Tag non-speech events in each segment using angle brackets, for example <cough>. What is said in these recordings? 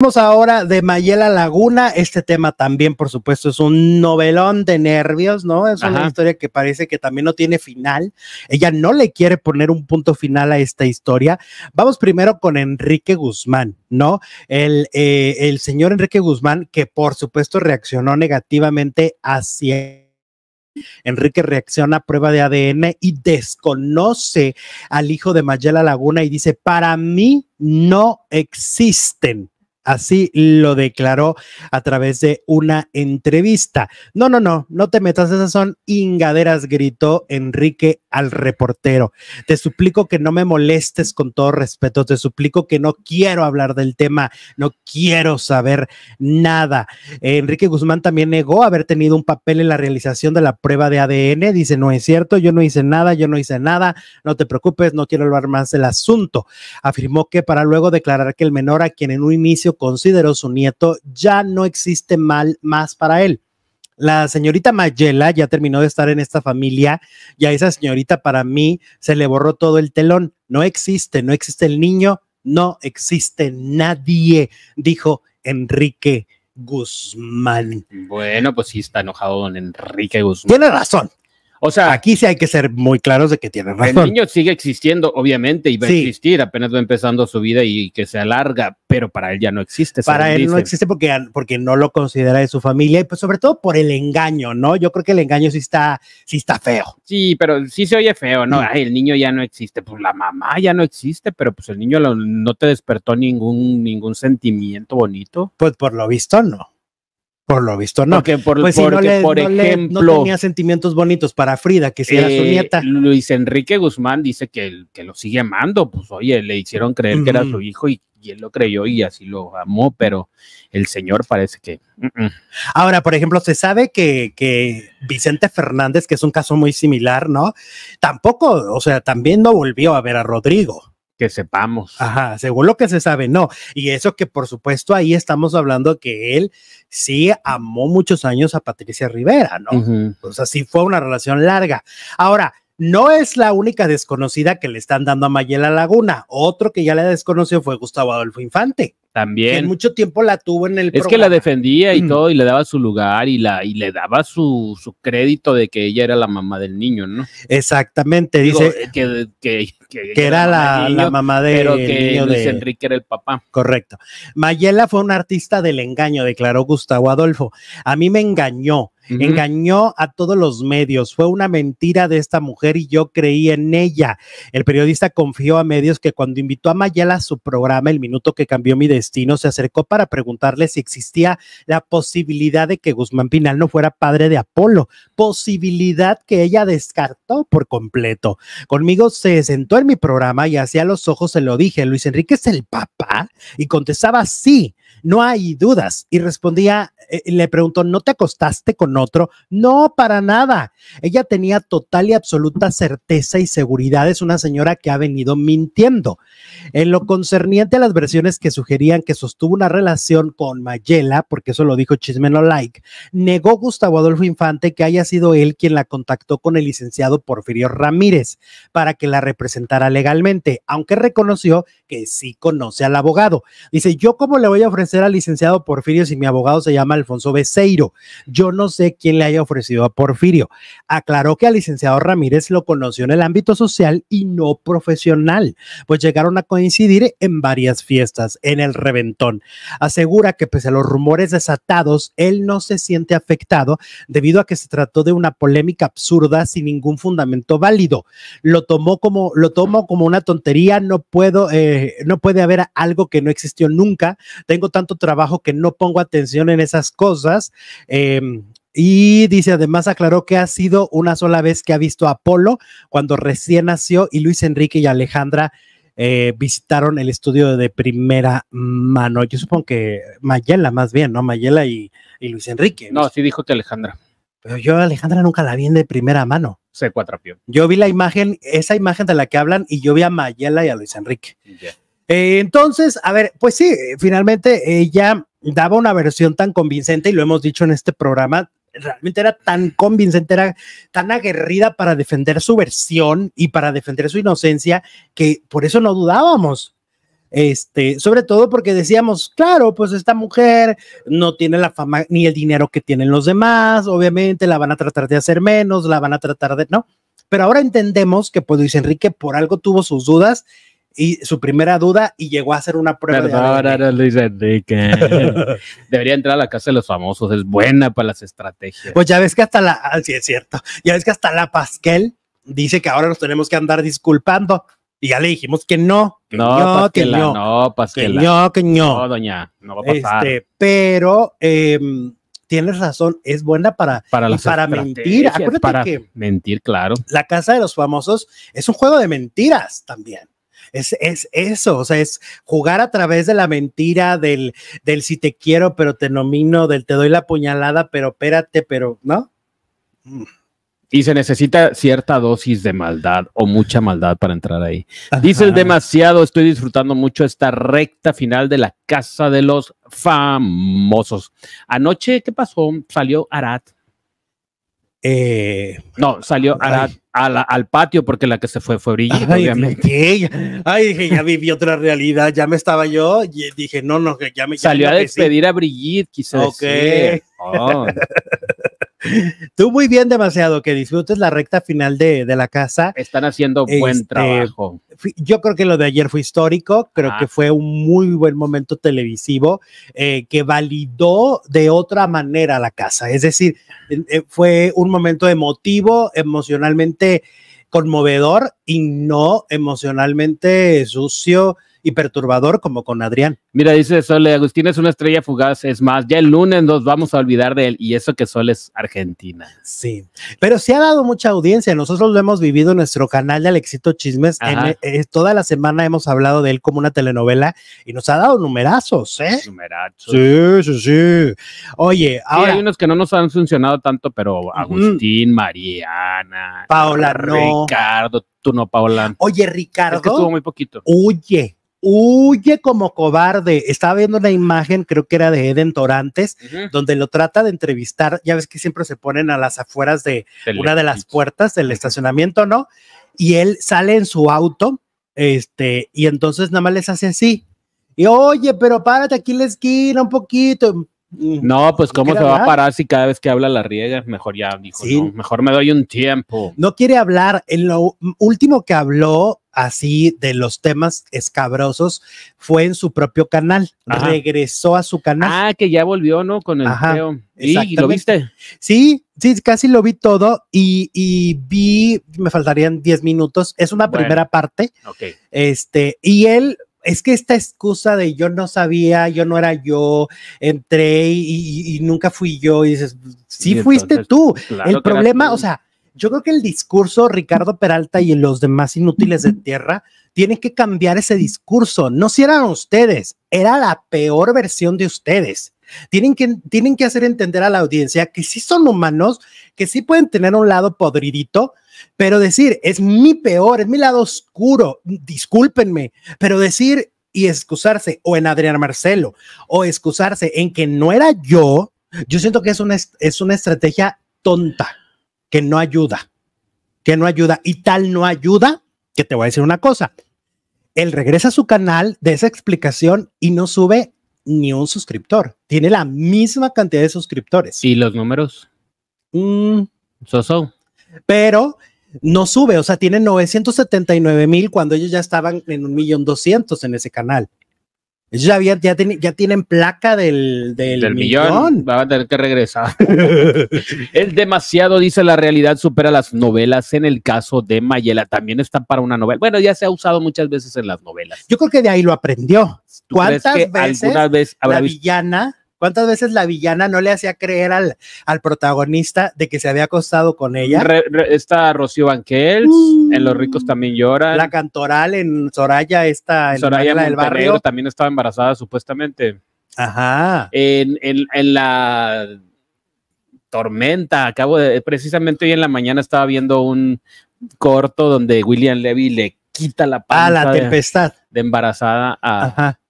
Vamos ahora de Mayela Laguna. Este tema también, por supuesto, es un novelón de nervios, ¿no? Es una historia que parece que también no tiene final. Ella no le quiere poner un punto final a esta historia. Vamos primero con Enrique Guzmán, ¿no? El, eh, el señor Enrique Guzmán, que por supuesto reaccionó negativamente hacia Enrique reacciona a prueba de ADN y desconoce al hijo de Mayela Laguna y dice, para mí no existen. Así lo declaró a través de una entrevista. No, no, no, no te metas, esas son ingaderas, gritó Enrique al reportero. Te suplico que no me molestes con todo respeto, te suplico que no quiero hablar del tema, no quiero saber nada. Enrique Guzmán también negó haber tenido un papel en la realización de la prueba de ADN, dice, no es cierto, yo no hice nada, yo no hice nada, no te preocupes, no quiero hablar más del asunto. Afirmó que para luego declarar que el menor a quien en un inicio consideró su nieto ya no existe mal más para él. La señorita Mayela ya terminó de estar en esta familia y a esa señorita para mí se le borró todo el telón. No existe, no existe el niño, no existe nadie, dijo Enrique Guzmán. Bueno, pues sí está enojado don Enrique Guzmán. Tiene razón, o sea, aquí sí hay que ser muy claros de que tiene razón. El niño sigue existiendo, obviamente, y va a existir, apenas va empezando su vida y que se alarga, pero para él ya no existe. Para él no existe porque, porque no lo considera de su familia y pues sobre todo por el engaño, ¿no? Yo creo que el engaño sí está, sí está feo. Sí, pero sí se oye feo, ¿no? Mm. el niño ya no existe, pues la mamá ya no existe, pero pues el niño no te despertó ningún, ningún sentimiento bonito. Pues por lo visto no. Por lo visto, no. Porque por, pues ejemplo, no tenía sentimientos bonitos para Frida, que si era su eh, nieta. Luis Enrique Guzmán dice que, lo sigue amando, pues oye, le hicieron creer que era su hijo y, él lo creyó y así lo amó, pero el señor parece que. Ahora, por ejemplo, se sabe que, que Vicente Fernández, que es un caso muy similar, ¿no? Tampoco, o sea, también no volvió a ver a Rodrigo que sepamos. Ajá, según lo que se sabe, no. Y eso que por supuesto ahí estamos hablando que él sí amó muchos años a Patricia Rivera, ¿no? O sea, sí fue una relación larga. Ahora, no es la única desconocida que le están dando a Mayela Laguna. Otro que ya la desconoció fue Gustavo Adolfo Infante. También. mucho tiempo la tuvo en el. Es que la defendía y mm. todo, y le daba su lugar y, la, y le daba su, crédito de que ella era la mamá del niño, ¿no? Exactamente, dice. Que, era la, la, mamá de. que niño de... Enrique era el papá. Correcto. Mayela fue un artista del engaño, declaró Gustavo Adolfo. A mí me engañó Engañó a todos los medios. Fue una mentira de esta mujer y yo creí en ella. El periodista confió a medios que cuando invitó a Mayela a su programa, El Minuto que Cambió Mi Destino, se acercó para preguntarle si existía la posibilidad de que Guzmán Pinal no fuera padre de Apolo, posibilidad que ella descartó por completo. Conmigo se sentó en mi programa y hacia los ojos se lo dije, Luis Enrique es el papá y contestaba sí, no hay dudas. Y respondía, eh, le preguntó, ¿no te acostaste con otro. No, para nada. Ella tenía total y absoluta certeza y seguridad. Es una señora que ha venido mintiendo. En lo concerniente a las versiones que sugerían que sostuvo una relación con Mayela, porque eso lo dijo Chisme No Like, negó Gustavo Adolfo Infante que haya sido él quien la contactó con el licenciado Porfirio Ramírez para que la representara legalmente, aunque reconoció que sí conoce al abogado. Dice, yo cómo le voy a ofrecer al licenciado Porfirio si mi abogado se llama Alfonso Beceiro. Yo no sé quien le haya ofrecido a Porfirio. Aclaró que al licenciado Ramírez lo conoció en el ámbito social y no profesional, pues llegaron a coincidir en varias fiestas, en el reventón. Asegura que pese a los rumores desatados, él no se siente afectado debido a que se trató de una polémica absurda sin ningún fundamento válido. Lo tomó como, lo tomo como una tontería, no puedo, eh, no puede haber algo que no existió nunca. Tengo tanto trabajo que no pongo atención en esas cosas. Em, y dice, además aclaró que ha sido una sola vez que ha visto a Apolo cuando recién nació y Luis Enrique y Alejandra eh, visitaron el estudio de primera mano. Yo supongo que Mayela más bien, ¿no? Mayela y, Luis Enrique. No, sí dijo que Alejandra. Pero yo a Alejandra nunca la vi en de primera mano. Se cuatrapió. Yo vi la imagen, esa imagen de la que hablan, y yo vi a Mayela y a Luis Enrique. Eh, entonces, a ver, pues sí, eh, finalmente ella daba una versión tan convincente y lo hemos dicho en este programa, realmente era tan convincente, era tan aguerrida para defender su versión y para defender su inocencia que por eso no dudábamos. Este, sobre todo porque decíamos, claro, pues esta mujer no tiene la fama ni el dinero que tienen los demás, obviamente la van a tratar de hacer menos, la van a tratar de, ¿no? Pero ahora entendemos que pues Luis Enrique por algo tuvo sus dudas y su primera duda y llegó a hacer una prueba. Luis Enrique. <laughs> Debería entrar a la casa de los famosos, es buena para las estrategias. Pues ya ves que hasta la, ah, sí es cierto, ya ves que hasta la Pasquel dice que ahora nos tenemos que andar disculpando. Y ya le dijimos que no, que no, que no, no que no, que no. doña, no va a pasar. Este, pero em, tienes razón, es buena para, para, mentir. Acuérdate que mentir, claro. La Casa de los Famosos es un juego de mentiras también es, eso, o sea, es jugar a través de la mentira, del, del si te quiero, pero te nomino, del te doy la puñalada, pero espérate, pero, ¿no? Mm. Y se necesita cierta dosis de maldad o mucha maldad para entrar ahí. Dice el demasiado, estoy disfrutando mucho esta recta final de la Casa de los Famosos. Anoche, ¿qué pasó? Salió Arat eh, no, salió al patio porque la que se fue fue Brigitte, ay, obviamente. ay, dije, ya viví otra realidad, ya me estaba yo, y dije, no, no, que ya me... salió a despedir a Brigitte, quizás. Ok. <laughs> Tú muy bien, demasiado, que disfrutes la recta final de, la casa. Están haciendo buen este, trabajo. Yo creo que lo de ayer fue histórico, creo ah. que fue un muy buen momento televisivo eh, que validó de otra manera la casa. Es decir, eh, fue un momento emotivo, emocionalmente conmovedor y no emocionalmente sucio perturbador como con Adrián. Mira, dice Sole, Agustín es una estrella fugaz, es más, ya el lunes nos vamos a olvidar de él y eso que Sol es argentina. Sí, pero sí ha dado mucha audiencia, nosotros lo hemos vivido en nuestro canal de Alexito Chismes, eh, toda la semana hemos hablado de él como una telenovela y nos ha dado numerazos, ¿eh? Numerazos. Sí, sí, sí. Oye, hay unos que no nos han funcionado tanto, pero Agustín, Mariana, Paola, Ricardo, tú no, Paola. Oye, Ricardo. que muy poquito. Oye, huye como cobarde. Estaba viendo una imagen, creo que era de Eden Torantes, donde lo trata de entrevistar. Ya ves que siempre se ponen a las afueras de una de las puertas del estacionamiento, ¿no? Y él sale en su auto, este, y entonces nada más les hace así. Y oye, pero párate aquí en la esquina un poquito. No, pues cómo se va a parar si cada vez que habla la riega, mejor ya dijo, mejor me doy un tiempo. No quiere hablar, en lo último que habló así de los temas escabrosos fue en su propio canal, regresó a su canal. Ah, que ya volvió, ¿no? Con el Ajá, ¿Y lo viste? Sí, sí, casi lo vi todo y, vi, me faltarían 10 minutos, es una primera parte. Ok. Este, y él es que esta excusa de yo no sabía, yo no era yo, entré y, nunca fui yo, y dices, sí fuiste tú. el problema, o sea, yo creo que el discurso, Ricardo Peralta y los demás inútiles de tierra, tienen que cambiar ese discurso. No si eran ustedes, era la peor versión de ustedes. Tienen que, tienen que hacer entender a la audiencia que sí son humanos, que sí pueden tener un lado podridito, pero decir, es mi peor, es mi lado oscuro, discúlpenme, pero decir y excusarse o en Adrián Marcelo o excusarse en que no era yo, yo siento que es una, es una estrategia tonta que no ayuda, que no ayuda y tal no ayuda que te voy a decir una cosa. Él regresa a su canal de esa explicación y no sube ni un suscriptor. Tiene la misma cantidad de suscriptores. ¿Y los números? Mm. Pero no sube, o sea, tiene 979 mil cuando ellos ya estaban en un millón doscientos en ese canal ya, tienen placa del, millón. Va a tener que regresar. es <laughs> demasiado, dice, la realidad supera las novelas. En el caso de Mayela, también está para una novela. Bueno, ya se ha usado muchas veces en las novelas. Yo creo que de ahí lo aprendió. ¿Cuántas veces vez la villana ¿Cuántas veces la villana no le hacía creer al, al protagonista de que se había acostado con ella? Esta está Rocío Banquels, mm. en Los Ricos también Lloran. La cantoral en Soraya, está en Soraya la del Barrio. También estaba embarazada supuestamente. Ajá. En, la tormenta, acabo de, precisamente hoy en la mañana estaba viendo un corto donde William Levy le quita la ah, panza. tempestad. De, de embarazada a... Ajá.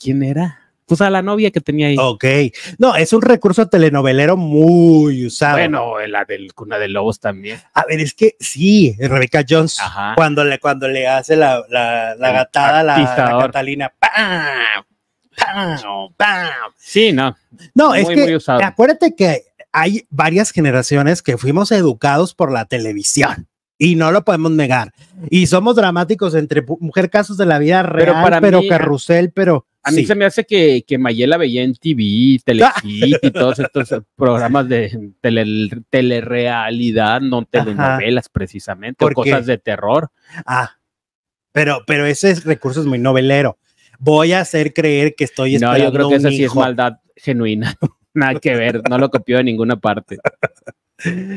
¿Quién era? pues a la novia que tenía ahí. Ok. No, es un recurso telenovelero muy usado. Bueno, la del Cuna de Lobos también. A ver, es que sí, Rebecca Jones, cuando le, cuando le hace la, la, gatada a la, Catalina, ¡pam! ¡pam! Sí, no. No, es que acuérdate que hay varias generaciones que fuimos educados por la televisión y no lo podemos negar. Y somos dramáticos entre mujer casos de la vida real, pero, carrusel, pero a mí se me hace que, Mayela veía en TV, Telehit y todos estos <laughs> programas de tele, telerealidad, no telenovelas precisamente, o cosas de terror. Ah, pero, pero ese recurso es muy novelero. Voy a hacer creer que estoy esperando No, yo creo que eso sí es maldad genuina. <laughs> Nada que ver, no lo copió de ninguna parte. <laughs>